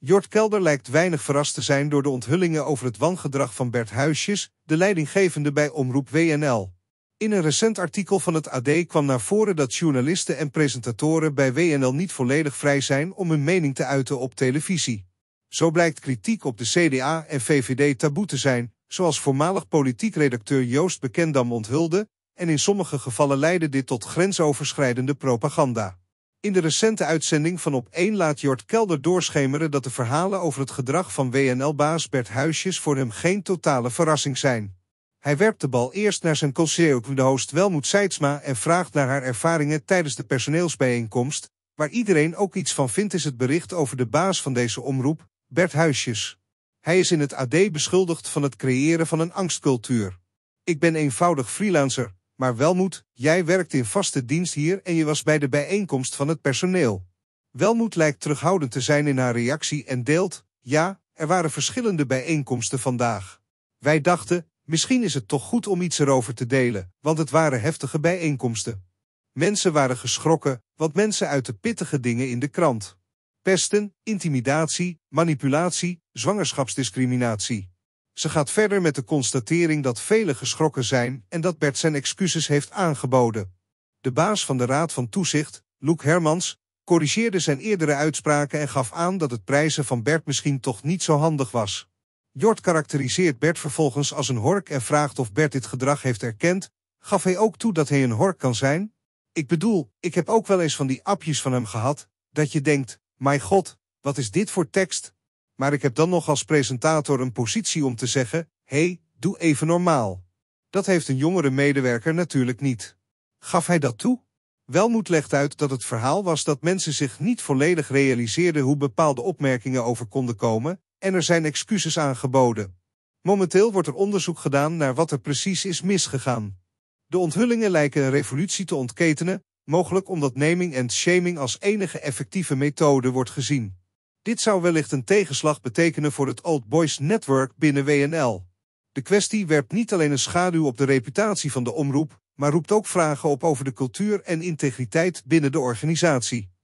Jort Kelder lijkt weinig verrast te zijn door de onthullingen over het wangedrag van Bert Huisjes, de leidinggevende bij Omroep WNL. In een recent artikel van het AD kwam naar voren dat journalisten en presentatoren bij WNL niet volledig vrij zijn om hun mening te uiten op televisie. Zo blijkt kritiek op de CDA en VVD taboe te zijn, zoals voormalig politiek redacteur Joost Bekendam onthulde, en in sommige gevallen leidde dit tot grensoverschrijdende propaganda. In de recente uitzending van Op 1 laat Jord Kelder doorschemeren dat de verhalen over het gedrag van WNL-baas Bert Huisjes voor hem geen totale verrassing zijn. Hij werpt de bal eerst naar zijn host Welmoed Seidsma en vraagt naar haar ervaringen tijdens de personeelsbijeenkomst, waar iedereen ook iets van vindt is het bericht over de baas van deze omroep, Bert Huisjes. Hij is in het AD beschuldigd van het creëren van een angstcultuur. Ik ben eenvoudig freelancer, maar Welmoed, jij werkt in vaste dienst hier en je was bij de bijeenkomst van het personeel. Welmoed lijkt terughoudend te zijn in haar reactie en deelt, ja, er waren verschillende bijeenkomsten vandaag. Wij dachten, misschien is het toch goed om iets erover te delen, want het waren heftige bijeenkomsten. Mensen waren geschrokken, wat mensen uit de pittige dingen in de krant. Pesten, intimidatie, manipulatie, zwangerschapsdiscriminatie. Ze gaat verder met de constatering dat velen geschrokken zijn en dat Bert zijn excuses heeft aangeboden. De baas van de Raad van Toezicht, Luke Hermans, corrigeerde zijn eerdere uitspraken en gaf aan dat het prijzen van Bert misschien toch niet zo handig was. Jort karakteriseert Bert vervolgens als een hork en vraagt of Bert dit gedrag heeft erkend, gaf hij ook toe dat hij een hork kan zijn? Ik bedoel, ik heb ook wel eens van die apjes van hem gehad, dat je denkt, mijn god, wat is dit voor tekst, maar ik heb dan nog als presentator een positie om te zeggen: hey, doe even normaal. Dat heeft een jongere medewerker natuurlijk niet. Gaf hij dat toe? Welmoed legt uit dat het verhaal was dat mensen zich niet volledig realiseerden hoe bepaalde opmerkingen over konden komen, en er zijn excuses aangeboden. Momenteel wordt er onderzoek gedaan naar wat er precies is misgegaan. De onthullingen lijken een revolutie te ontketenen, mogelijk omdat naming en shaming als enige effectieve methode wordt gezien. Dit zou wellicht een tegenslag betekenen voor het Old Boys Network binnen WNL. De kwestie werpt niet alleen een schaduw op de reputatie van de omroep, maar roept ook vragen op over de cultuur en integriteit binnen de organisatie.